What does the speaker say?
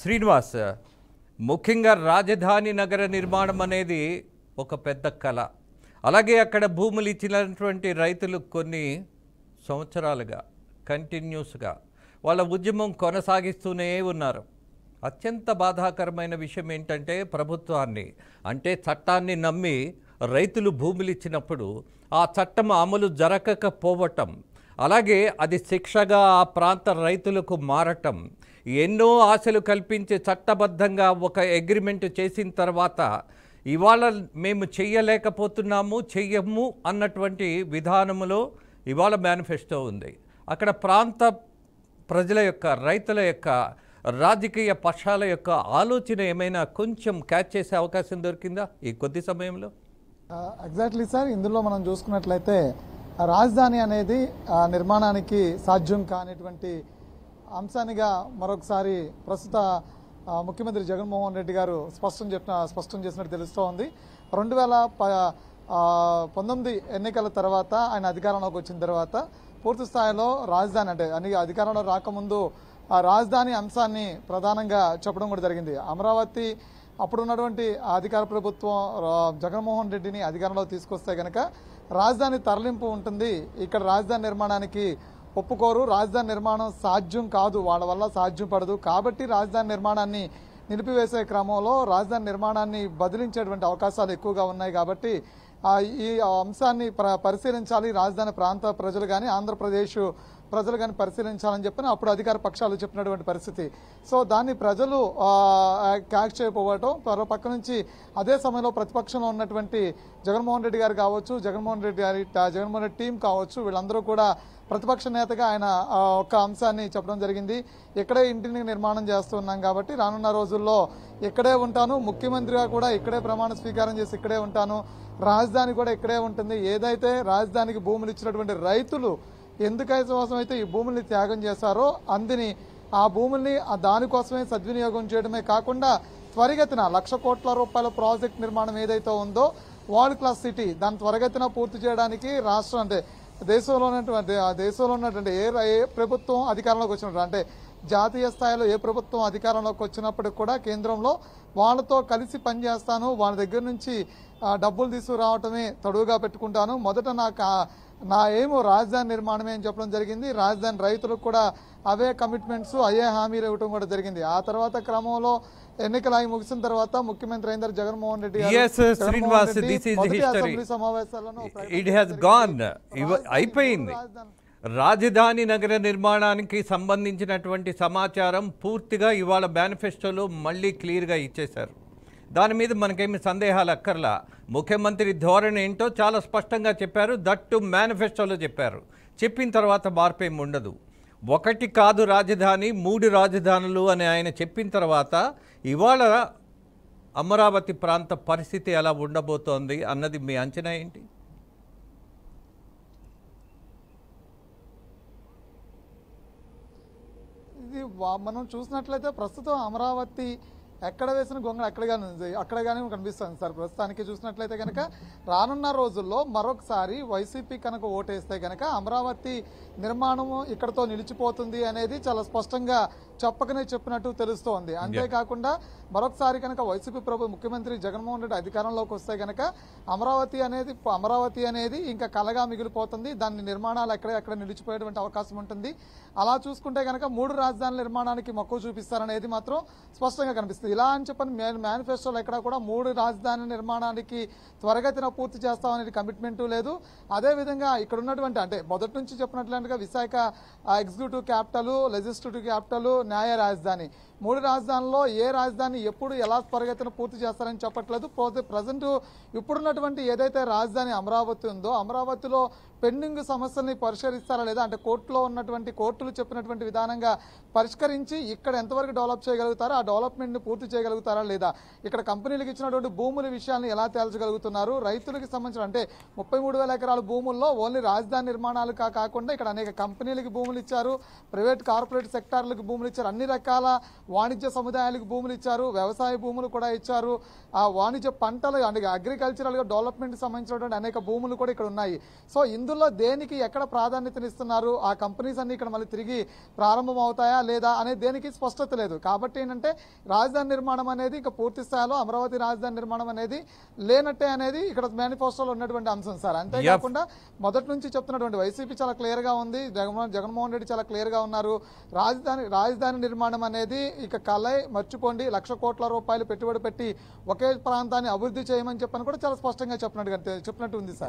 శ్రీనివాస్ ముఖ్యంగా రాజధాని నగర నిర్మాణం అనేది ఒక పెద్ద కళ అలాగే అక్కడ భూములు ఇచ్చినటువంటి రైతులు కొన్ని సంవత్సరాలుగా కంటిన్యూస్గా వాళ్ళ ఉద్యమం కొనసాగిస్తూనే ఉన్నారు అత్యంత బాధాకరమైన విషయం ఏంటంటే ప్రభుత్వాన్ని అంటే చట్టాన్ని నమ్మి రైతులు భూములు ఇచ్చినప్పుడు ఆ చట్టం అమలు జరగకపోవటం అలాగే అది శిక్షగా ఆ ప్రాంత రైతులకు మారటం ఎన్నో ఆశలు కల్పించి చట్టబద్ధంగా ఒక అగ్రిమెంట్ చేసిన తర్వాత ఇవాళ మేము చెయ్యలేకపోతున్నాము చెయ్యము అన్నటువంటి విధానములో ఇవాళ మేనిఫెస్టో ఉంది అక్కడ ప్రాంత ప్రజల యొక్క రైతుల యొక్క రాజకీయ పక్షాల యొక్క ఆలోచన ఏమైనా కొంచెం క్యాచ్ చేసే అవకాశం దొరికిందా ఈ కొద్ది సమయంలో ఎగ్జాక్ట్లీ సార్ ఇందులో మనం చూసుకున్నట్లయితే రాజధాని అనేది నిర్మాణానికి సాధ్యం కానిటువంటి అంశానిగా మరొకసారి ప్రస్తుత ముఖ్యమంత్రి జగన్మోహన్ రెడ్డి గారు స్పష్టం చెప్పిన స్పష్టం చేసినట్టు తెలుస్తోంది రెండు వేల పంతొమ్మిది ఎన్నికల తర్వాత ఆయన అధికారంలోకి వచ్చిన తర్వాత పూర్తి స్థాయిలో రాజధాని అంటే అన్ని అధికారంలో రాకముందు ఆ రాజధాని అంశాన్ని ప్రధానంగా చెప్పడం కూడా జరిగింది అమరావతి అప్పుడు ఉన్నటువంటి అధికార ప్రభుత్వం జగన్మోహన్ రెడ్డిని అధికారంలో తీసుకొస్తే కనుక రాజధాని తరలింపు ఉంటుంది ఇక్కడ రాజధాని నిర్మాణానికి ఒప్పుకోరు రాజధాని నిర్మాణం సాధ్యం కాదు వాళ్ళ వల్ల సాధ్యం పడదు కాబట్టి రాజధాని నిర్మాణాన్ని నిలిపివేసే క్రమంలో రాజధాని నిర్మాణాన్ని బదిలించేటువంటి అవకాశాలు ఎక్కువగా ఉన్నాయి కాబట్టి ఈ అంశాన్ని పరిశీలించాలి రాజధాని ప్రాంత ప్రజలు కానీ ఆంధ్రప్రదేశ్ ప్రజలు కానీ పరిశీలించాలని చెప్పిన అప్పుడు అధికార పక్షాలు చెప్పినటువంటి పరిస్థితి సో దాన్ని ప్రజలు క్యాష్ చేయకపోవటం మరో పక్క నుంచి అదే సమయంలో ప్రతిపక్షంలో ఉన్నటువంటి జగన్మోహన్ రెడ్డి గారు కావచ్చు జగన్మోహన్ రెడ్డి గారి జగన్మోహన్ రెడ్డి టీం కావచ్చు వీళ్ళందరూ కూడా ప్రతిపక్ష నేతగా ఆయన ఒక అంశాన్ని చెప్పడం జరిగింది ఇక్కడే ఇంటిని నిర్మాణం చేస్తున్నాం కాబట్టి రానున్న రోజుల్లో ఇక్కడే ఉంటాను ముఖ్యమంత్రిగా కూడా ఇక్కడే ప్రమాణ స్వీకారం చేసి ఇక్కడే ఉంటాను రాజధాని కూడా ఇక్కడే ఉంటుంది ఏదైతే రాజధానికి భూములు ఇచ్చినటువంటి రైతులు కోసం అయితే ఈ భూముల్ని త్యాగం చేశారో అందిని ఆ భూముల్ని దానికోసమే సద్వినియోగం చేయడమే కాకుండా త్వరగతిన లక్ష కోట్ల రూపాయల ప్రాజెక్ట్ నిర్మాణం ఏదైతే ఉందో వరల్డ్ క్లాస్ సిటీ దాన్ని త్వరగతిన పూర్తి చేయడానికి రాష్ట్రం అంటే దేశంలో ఉన్నటువంటి దేశంలో ఉన్నటువంటి ఏ ఏ ప్రభుత్వం అధికారంలోకి వచ్చినట్టు అంటే జాతీయ స్థాయిలో ఏ ప్రభుత్వం అధికారంలోకి వచ్చినప్పటికి కూడా కేంద్రంలో వాళ్ళతో కలిసి పనిచేస్తాను వాళ్ళ దగ్గర నుంచి డబ్బులు తీసుకురావటమే తడువుగా పెట్టుకుంటాను మొదట నాకు నా ఏమో రాజధాని నిర్మాణమే అని చెప్పడం జరిగింది రాజధాని రైతులకు కూడా అవే కమిట్మెంట్స్ అయ్యే హామీలు ఇవ్వటం కూడా జరిగింది ఆ తర్వాత క్రమంలో ఎన్నికలు అయి ముగిసిన తర్వాత ముఖ్యమంత్రి అయిన జగన్మోహన్ రెడ్డి అయిపోయింది రాజధాని నగర నిర్మాణానికి సంబంధించినటువంటి సమాచారం పూర్తిగా ఇవాళ మేనిఫెస్టోలో మళ్ళీ క్లియర్గా ఇచ్చేశారు దాని మీద మనకేమి సందేహాలు అక్కర్లా ముఖ్యమంత్రి ధోరణి ఏంటో చాలా స్పష్టంగా చెప్పారు దట్టు మేనిఫెస్టోలో చెప్పారు చెప్పిన తర్వాత మార్పేం ఉండదు ఒకటి కాదు రాజధాని మూడు రాజధానులు అని ఆయన చెప్పిన తర్వాత ఇవాళ అమరావతి ప్రాంత పరిస్థితి ఎలా ఉండబోతోంది అన్నది మీ అంచనా ఏంటి ఇది మనం చూసినట్లయితే ప్రస్తుతం అమరావతి ఎక్కడ వేసిన గొంగళ అక్కడ కానీ అక్కడ కానీ కనిపిస్తుంది సార్ ప్రస్తుతానికి చూసినట్లయితే కనుక రానున్న రోజుల్లో మరొకసారి వైసీపీ కనుక ఓటేస్తే కనుక అమరావతి నిర్మాణము ఇక్కడతో నిలిచిపోతుంది అనేది చాలా స్పష్టంగా చెప్పకనే చెప్పినట్టు తెలుస్తోంది అంతేకాకుండా మరొకసారి కనుక వైసీపీ ప్రభు ముఖ్యమంత్రి జగన్మోహన్ రెడ్డి అధికారంలోకి వస్తే కనుక అమరావతి అనేది అమరావతి అనేది ఇంకా కలగా మిగిలిపోతుంది దాని నిర్మాణాలు ఎక్కడెక్కడ నిలిచిపోయేటువంటి అవకాశం ఉంటుంది అలా చూసుకుంటే కనుక మూడు రాజధానుల నిర్మాణానికి మక్కువ చూపిస్తారనేది మాత్రం స్పష్టంగా కనిపిస్తుంది ఇలా అని చెప్పని మేనిఫెస్టోలో ఎక్కడ కూడా మూడు రాజధాని నిర్మాణానికి త్వరగతిన పూర్తి చేస్తామనే కమిట్మెంటు లేదు అదేవిధంగా ఇక్కడ ఉన్నటువంటి అంటే మొదటి నుంచి చెప్పినట్లుగా Visakha executive capital legislative capital న్యాయ రాజధాని మూడు రాజధానుల్లో ఏ రాజధాని ఎప్పుడు ఎలా పరిగెత్తున పూర్తి చేస్తారని చెప్పట్లేదు పోతే ప్రజెంట్ ఇప్పుడున్నటువంటి ఏదైతే రాజధాని అమరావతి ఉందో అమరావతిలో పెండింగ్ సమస్యల్ని పరిష్కరిస్తారా లేదా అంటే కోర్టులో ఉన్నటువంటి కోర్టులు చెప్పినటువంటి విధానంగా పరిష్కరించి ఇక్కడ ఎంతవరకు డెవలప్ చేయగలుగుతారో ఆ డెవలప్మెంట్ని పూర్తి చేయగలుగుతారా లేదా ఇక్కడ కంపెనీలకు ఇచ్చినటువంటి భూముల విషయాన్ని ఎలా తేల్చగలుగుతున్నారు రైతులకు సంబంధించిన అంటే ముప్పై ఎకరాల భూముల్లో ఓన్లీ రాజధాని నిర్మాణాలు కాకుండా ఇక్కడ అనేక కంపెనీలకు భూములు ఇచ్చారు ప్రైవేట్ కార్పొరేట్ సెక్టార్లకు భూములు ఇచ్చారు అన్ని రకాల వాణిజ్య సముదాయాలకు భూములు ఇచ్చారు వ్యవసాయ భూములు కూడా ఇచ్చారు ఆ వాణిజ్య పంటలు అలాగే అగ్రికల్చరల్గా డెవలప్మెంట్ సంబంధించినటువంటి అనేక భూములు కూడా ఇక్కడ ఉన్నాయి సో ఇందులో దేనికి ఎక్కడ ప్రాధాన్యతనిస్తున్నారు ఆ కంపెనీస్ అన్ని ఇక్కడ మళ్ళీ తిరిగి ప్రారంభం అవుతాయా లేదా అనే దేనికి స్పష్టత లేదు కాబట్టి ఏంటంటే రాజధాని నిర్మాణం అనేది ఇంకా పూర్తి స్థాయిలో అమరావతి రాజధాని నిర్మాణం అనేది లేనట్టే అనేది ఇక్కడ మేనిఫెస్టోలో ఉన్నటువంటి అంశం సార్ అంతేకాకుండా మొదటి నుంచి చెప్తున్నటువంటి వైసీపీ చాలా క్లియర్గా ఉంది జగన్మోహన్ జగన్మోహన్ రెడ్డి చాలా క్లియర్గా ఉన్నారు రాజధాని రాజధాని నిర్మాణం అనేది ఇక కలై మర్చిపోండి లక్ష కోట్ల రూపాయలు పెట్టుబడి పెట్టి ఒకే ప్రాంతాన్ని అభివృద్ధి చేయమని చెప్పని కూడా చాలా స్పష్టంగా చెప్పినట్టు చెప్పినట్టు ఉంది సార్